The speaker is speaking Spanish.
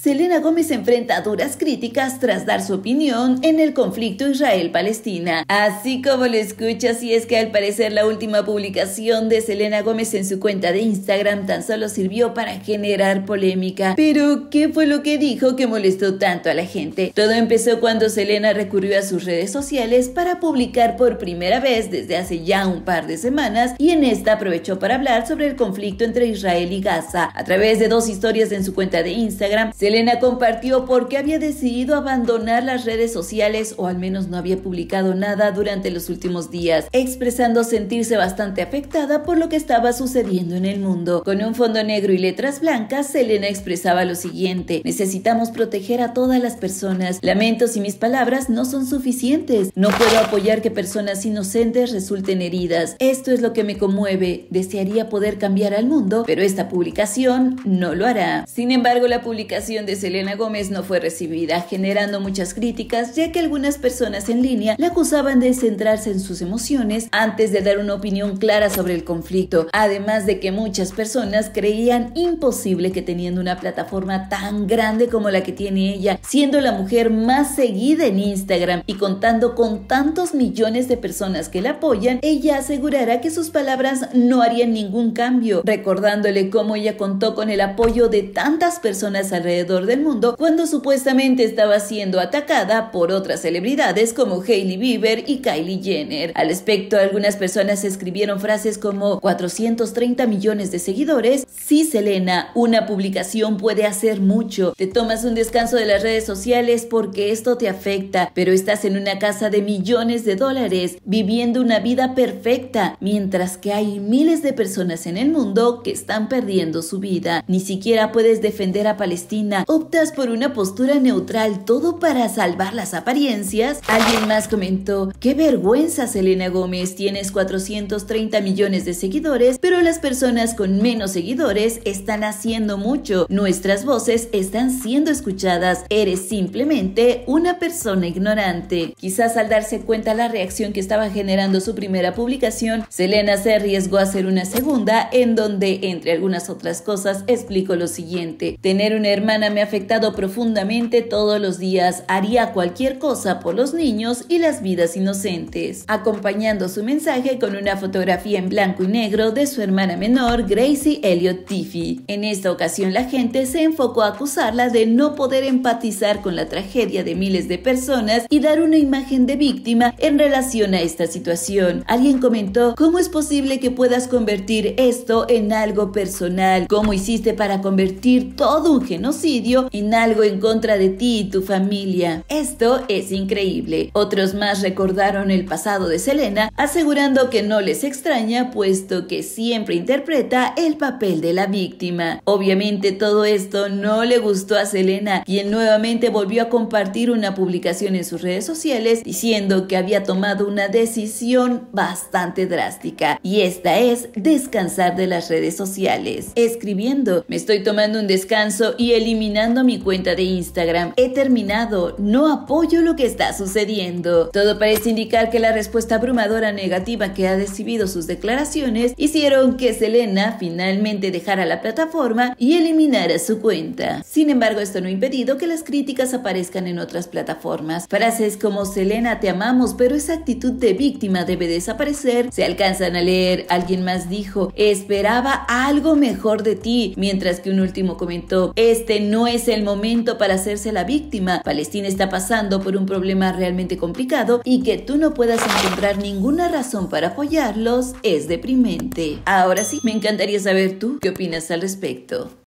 Selena Gómez enfrenta duras críticas tras dar su opinión en el conflicto Israel-Palestina. Así como lo escuchas, si es que al parecer la última publicación de Selena Gómez en su cuenta de Instagram tan solo sirvió para generar polémica. Pero, ¿qué fue lo que dijo que molestó tanto a la gente? Todo empezó cuando Selena recurrió a sus redes sociales para publicar por primera vez desde hace ya un par de semanas y en esta aprovechó para hablar sobre el conflicto entre Israel y Gaza. A través de dos historias en su cuenta de Instagram, se Selena compartió por qué había decidido abandonar las redes sociales o al menos no había publicado nada durante los últimos días, expresando sentirse bastante afectada por lo que estaba sucediendo en el mundo. Con un fondo negro y letras blancas, Elena expresaba lo siguiente, necesitamos proteger a todas las personas. Lamento si mis palabras no son suficientes. No puedo apoyar que personas inocentes resulten heridas. Esto es lo que me conmueve. Desearía poder cambiar al mundo, pero esta publicación no lo hará. Sin embargo, la publicación de Selena Gómez no fue recibida, generando muchas críticas, ya que algunas personas en línea la acusaban de centrarse en sus emociones antes de dar una opinión clara sobre el conflicto, además de que muchas personas creían imposible que teniendo una plataforma tan grande como la que tiene ella, siendo la mujer más seguida en Instagram y contando con tantos millones de personas que la apoyan, ella asegurará que sus palabras no harían ningún cambio, recordándole cómo ella contó con el apoyo de tantas personas alrededor del mundo cuando supuestamente estaba siendo atacada por otras celebridades como Hailey Bieber y Kylie Jenner. Al respecto, algunas personas escribieron frases como 430 millones de seguidores. Sí, Selena, una publicación puede hacer mucho. Te tomas un descanso de las redes sociales porque esto te afecta, pero estás en una casa de millones de dólares, viviendo una vida perfecta, mientras que hay miles de personas en el mundo que están perdiendo su vida. Ni siquiera puedes defender a Palestina optas por una postura neutral todo para salvar las apariencias, alguien más comentó, qué vergüenza Selena Gómez, tienes 430 millones de seguidores, pero las personas con menos seguidores están haciendo mucho, nuestras voces están siendo escuchadas, eres simplemente una persona ignorante. Quizás al darse cuenta la reacción que estaba generando su primera publicación, Selena se arriesgó a hacer una segunda en donde, entre algunas otras cosas, explicó lo siguiente, tener un hermano me ha afectado profundamente todos los días. Haría cualquier cosa por los niños y las vidas inocentes. Acompañando su mensaje con una fotografía en blanco y negro de su hermana menor, Gracie Elliot Tiffy. En esta ocasión la gente se enfocó a acusarla de no poder empatizar con la tragedia de miles de personas y dar una imagen de víctima en relación a esta situación. Alguien comentó, ¿cómo es posible que puedas convertir esto en algo personal? ¿Cómo hiciste para convertir todo un genocidio en algo en contra de ti y tu familia. Esto es increíble. Otros más recordaron el pasado de Selena, asegurando que no les extraña, puesto que siempre interpreta el papel de la víctima. Obviamente todo esto no le gustó a Selena, quien nuevamente volvió a compartir una publicación en sus redes sociales diciendo que había tomado una decisión bastante drástica, y esta es descansar de las redes sociales. Escribiendo, me estoy tomando un descanso y eliminando eliminando mi cuenta de Instagram. He terminado, no apoyo lo que está sucediendo. Todo parece indicar que la respuesta abrumadora negativa que ha recibido sus declaraciones hicieron que Selena finalmente dejara la plataforma y eliminara su cuenta. Sin embargo, esto no ha impedido que las críticas aparezcan en otras plataformas. Frases como Selena te amamos, pero esa actitud de víctima debe desaparecer se alcanzan a leer. Alguien más dijo, esperaba algo mejor de ti, mientras que un último comentó, este no es el momento para hacerse la víctima. Palestina está pasando por un problema realmente complicado y que tú no puedas encontrar ninguna razón para apoyarlos es deprimente. Ahora sí, me encantaría saber tú qué opinas al respecto.